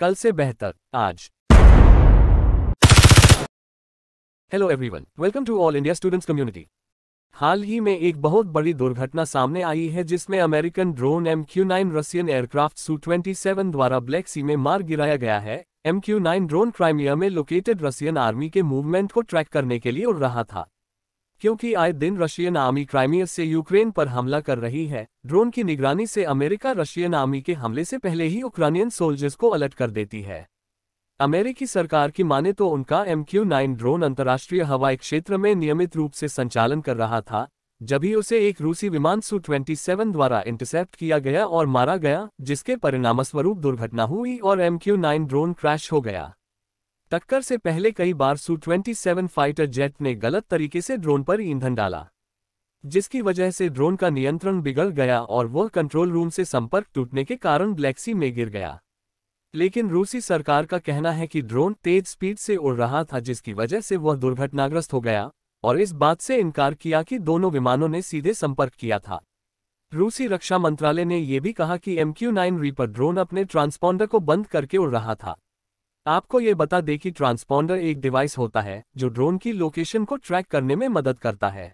कल से बेहतर आज hello everyone welcome to all India students community हाल ही में एक बहुत बड़ी दुर्घटना सामने आई है जिसमें American drone M Q nine Russian aircraft Su seven द्वारा ब्लैक सी में मार गिराया गया है M Q nine drone Crimea में लोकेटेड रशियन आर्मी के मूवमेंट को ट्रैक करने के लिए उड़ रहा था क्योंकि आए दिन रशियन आर्मी क्राइमिया से यूक्रेन पर हमला कर रही है ड्रोन की निगरानी से अमेरिका रशियन आर्मी के हमले से पहले ही यूक्रेनियन सोल्जर्स को अलर्ट कर देती है अमेरिकी सरकार की माने तो उनका एम क्यू नाइन ड्रोन अंतर्राष्ट्रीय हवाई क्षेत्र में नियमित रूप से संचालन कर रहा था जब ही उसे एक रूसी विमान सू 27 द्वारा इंटरसेप्ट किया गया और मारा गया जिसके परिणामस्वरूप दुर्घटना हुई और M Q nine drone crash हो गया टक्कर से पहले कई बार सू 27 फाइटर जेट ने गलत तरीके से ड्रोन पर ईंधन डाला जिसकी वजह से ड्रोन का नियंत्रण बिगड़ गया और वह कंट्रोल रूम से संपर्क टूटने के कारण ब्लैक्सी में गिर गया लेकिन रूसी सरकार का कहना है कि ड्रोन तेज स्पीड से उड़ रहा था जिसकी वजह से वह दुर्घटनाग्रस्त हो गया और इस बात से इनकार किया कि दोनों विमानों ने सीधे संपर्क किया था रूसी रक्षा मंत्रालय ने यह भी कहा कि एमक्यू नाइन रीपर ड्रोन अपने ट्रांसपॉन्डर को बंद करके उड़ रहा था आपको ये बता दें कि ट्रांसपॉन्डर एक डिवाइस होता है जो ड्रोन की लोकेशन को ट्रैक करने में मदद करता है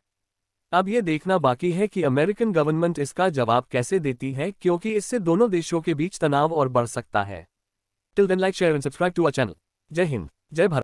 अब ये देखना बाकी है कि अमेरिकन गवर्नमेंट इसका जवाब कैसे देती है क्योंकि इससे दोनों देशों के बीच तनाव और बढ़ सकता है till then like share and subscribe to our channel जय हिंद जय भारत